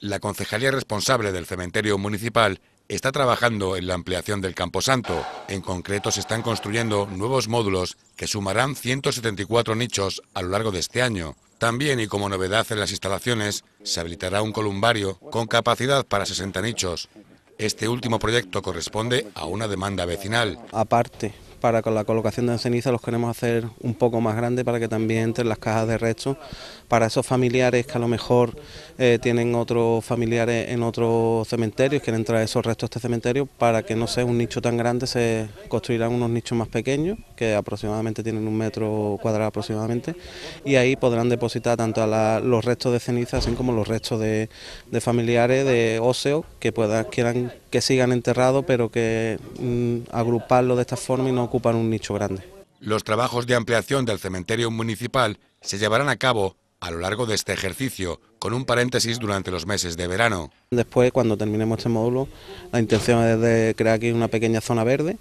la concejalía responsable del cementerio municipal está trabajando en la ampliación del Camposanto. En concreto, se están construyendo nuevos módulos que sumarán 174 nichos a lo largo de este año. También, y como novedad en las instalaciones, se habilitará un columbario con capacidad para 60 nichos. Este último proyecto corresponde a una demanda vecinal. Aparte para con la colocación de ceniza los queremos hacer un poco más grande para que también entren las cajas de restos. Para esos familiares que a lo mejor eh, tienen otros familiares en otros cementerios, quieren entrar esos restos a este cementerio, para que no sea un nicho tan grande se construirán unos nichos más pequeños, que aproximadamente tienen un metro cuadrado aproximadamente, y ahí podrán depositar tanto a los restos de ceniza, así como los restos de, familiares, de óseos que puedan, quieran que sigan enterrados, pero que mm, agruparlo de esta forma y no ocupan un nicho grande. Los trabajos de ampliación del cementerio municipal se llevarán a cabo a lo largo de este ejercicio, con un paréntesis durante los meses de verano. Después, cuando terminemos este módulo, la intención es de crear aquí una pequeña zona verde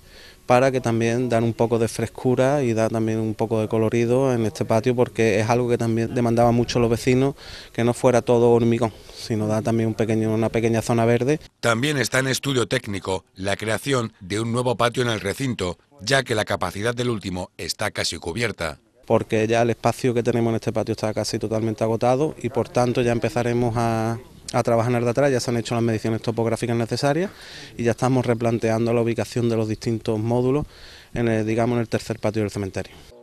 para que también dan un poco de frescura y da también un poco de colorido en este patio porque es algo que también demandaban mucho los vecinos, que no fuera todo hormigón, sino da también un pequeño, una pequeña zona verde. También está en estudio técnico la creación de un nuevo patio en el recinto, ya que la capacidad del último está casi cubierta porque ya el espacio que tenemos en este patio está casi totalmente agotado y por tanto ya empezaremos a a trabajar en el de atrás, ya se han hecho las mediciones topográficas necesarias y ya estamos replanteando la ubicación de los distintos módulos en el, digamos, en el tercer patio del cementerio.